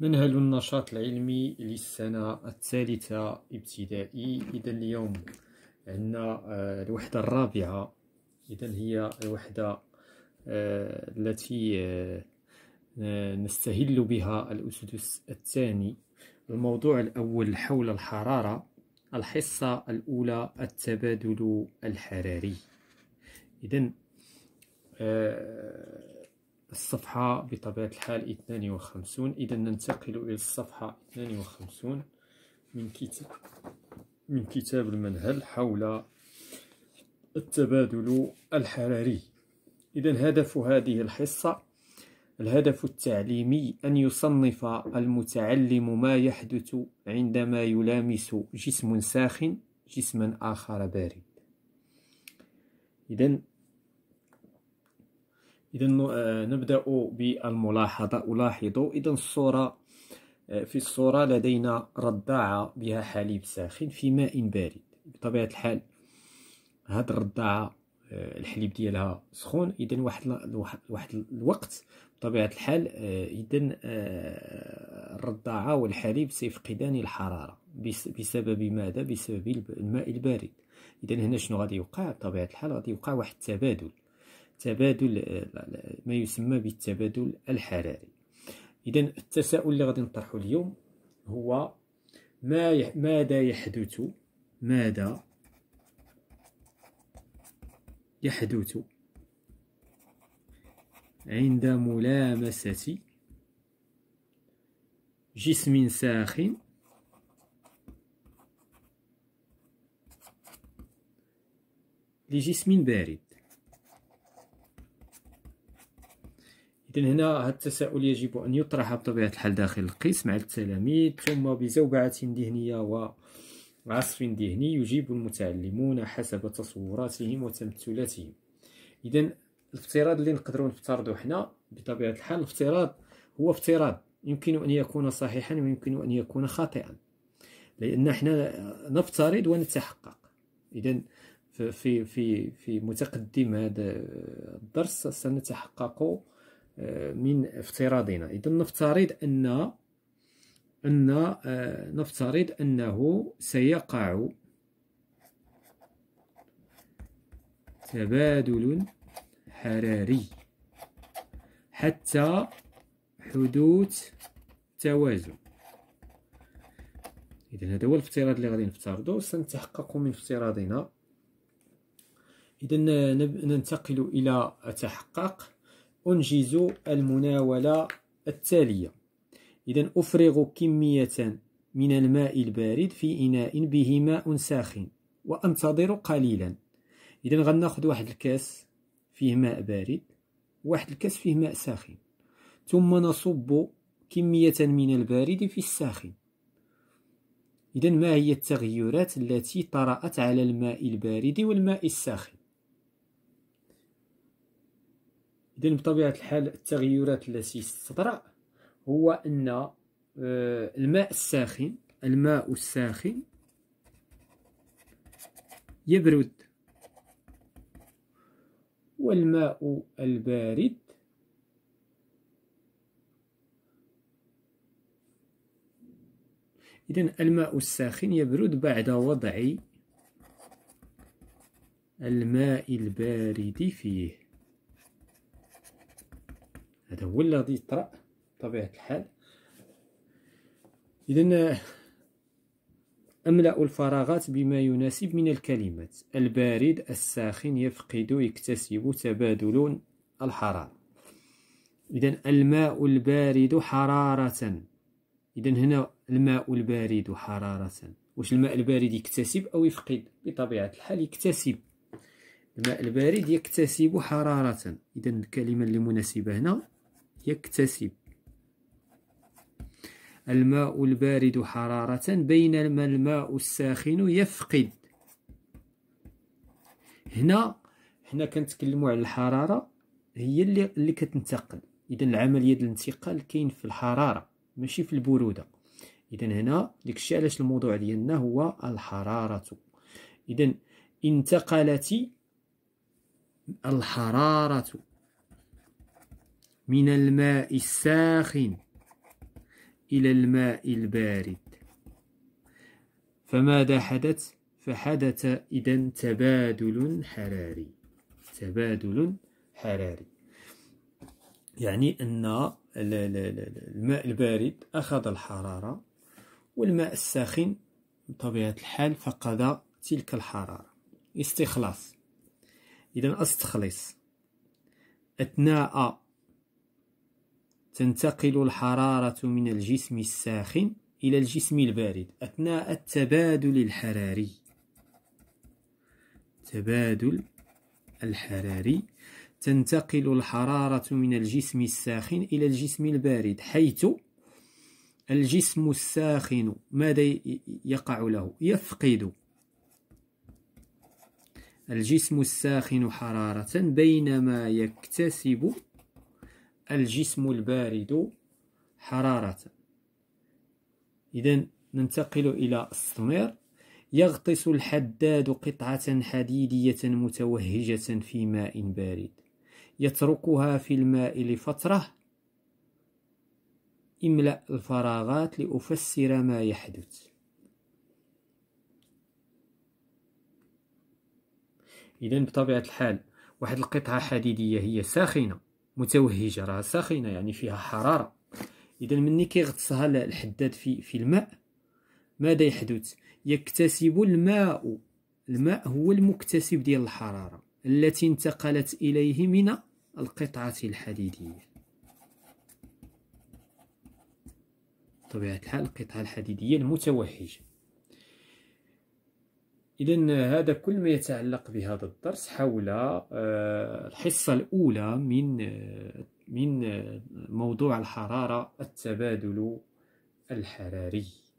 منهل النشاط العلمي للسنة الثالثة ابتدائي إذا اليوم عندنا آه، الوحدة الرابعة إذا هي الوحدة آه، التي آه، نستهل بها الأسدس الثاني الموضوع الأول حول الحرارة الحصة الأولى التبادل الحراري إذا الصفحة بطبيعة الحال 52 إذا ننتقل إلى الصفحة 52 من كتاب من كتاب المنهل حول التبادل الحراري إذا هدف هذه الحصة الهدف التعليمي أن يصنف المتعلم ما يحدث عندما يلامس جسم ساخن جسما آخر بارد إذا اذا آه، نبدا بالملاحظه الاحظ اذا الصوره آه، في الصوره لدينا رضاعه بها حليب ساخن في ماء بارد بطبيعه الحال هاد الرضاعه آه، الحليب ديالها سخون اذا واحد واحد الوقت بطبيعه الحال اذا الرضاعه والحليب سيفقدان الحراره بسبب ماذا بسبب الماء البارد اذا هنا شنو غادي يوقع بطبيعه الحال غادي يوقع واحد التبادل تبادل آه، ما يسمى بالتبادل الحراري اذا التساؤل اللي غادي نطرحه اليوم هو ما ماذا يحدث ماذا يحدث عند ملامسة جسم ساخن لجسم بارد إذا هنا هذا التساؤل يجب أن يطرح بطبيعة الحال داخل القسم على التلاميذ ثم بزوبعة ذهنية وعصف ذهني يجيب المتعلمون حسب تصوراتهم وتمثلاتهم إذا الافتراض اللي نقدروا نفترضوا حنا بطبيعة الحال الافتراض هو افتراض يمكن أن يكون صحيحا ويمكن أن يكون خاطئا لأن حنا نفترض ونتحقق إذا في في في متقدم هذا الدرس سنتحقق من افتراضنا اذا نفترض ان ان نفترض انه سيقع تبادل حراري حتى حدوث توازن اذا هذا هو الافتراض اللي غادي نفترضه سنتحقق من افتراضنا اذا ننتقل الى تحقق أنجز المناولة التالية إذا أفرغ كمية من الماء البارد في إناء به ماء ساخن وأنتظر قليلا إذا غناخد واحد الكاس فيه ماء بارد واحد الكاس فيه ماء ساخن ثم نصب كمية من البارد في الساخن إذا ما هي التغيرات التي طرأت على الماء البارد والماء الساخن إذا بطبيعة الحال التغيرات التي ستطرأ هو أن آه، الماء الساخن الماء الساخن يبرد والماء البارد إذن الماء الساخن يبرد بعد وضع الماء البارد فيه هذا هو اللي غادي يطرا بطبيعه الحال اذا املا الفراغات بما يناسب من الكلمات البارد الساخن يفقد يكتسب تبادل الحراره اذا الماء البارد حراره اذا هنا الماء البارد حراره واش الماء البارد يكتسب او يفقد بطبيعه الحال يكتسب الماء البارد يكتسب حراره اذا الكلمه اللي مناسبه هنا يكتسب الماء البارد حرارة بينما الماء الساخن يفقد هنا هنا كنتكلموا على الحرارة هي اللي اللي كتنتقل اذا العملية ديال الانتقال كاين في الحرارة ماشي في البرودة اذا هنا داكشي علاش الموضوع ديالنا هو الحرارة اذا انتقلت الحرارة من الماء الساخن إلى الماء البارد فماذا حدث؟ فحدث إذا تبادل حراري تبادل حراري يعني أن الماء البارد أخذ الحرارة والماء الساخن بطبيعة الحال فقد تلك الحرارة استخلاص إذا أستخلص أثناء تنتقل الحرارة من الجسم الساخن إلى الجسم البارد أثناء التبادل الحراري تبادل الحراري تنتقل الحرارة من الجسم الساخن إلى الجسم البارد حيث الجسم الساخن ماذا يقع له يفقد الجسم الساخن حرارة بينما يكتسب الجسم البارد حرارة إذا ننتقل إلى السمير يغطس الحداد قطعة حديدية متوهجة في ماء بارد يتركها في الماء لفترة املأ الفراغات لأفسر ما يحدث إذا بطبيعة الحال واحد القطعة حديدية هي ساخنة متوهجه راه ساخنه يعني فيها حراره اذا مني كيغطسها الحداد في في الماء ماذا يحدث يكتسب الماء الماء هو المكتسب ديال الحراره التي انتقلت اليه من القطعه الحديديه طبيعة الحال القطعة الحديدية المتوهجة إذا هذا كل ما يتعلق بهذا الدرس حول آه، الحصة الأولى من آه، من آه، موضوع الحرارة التبادل الحراري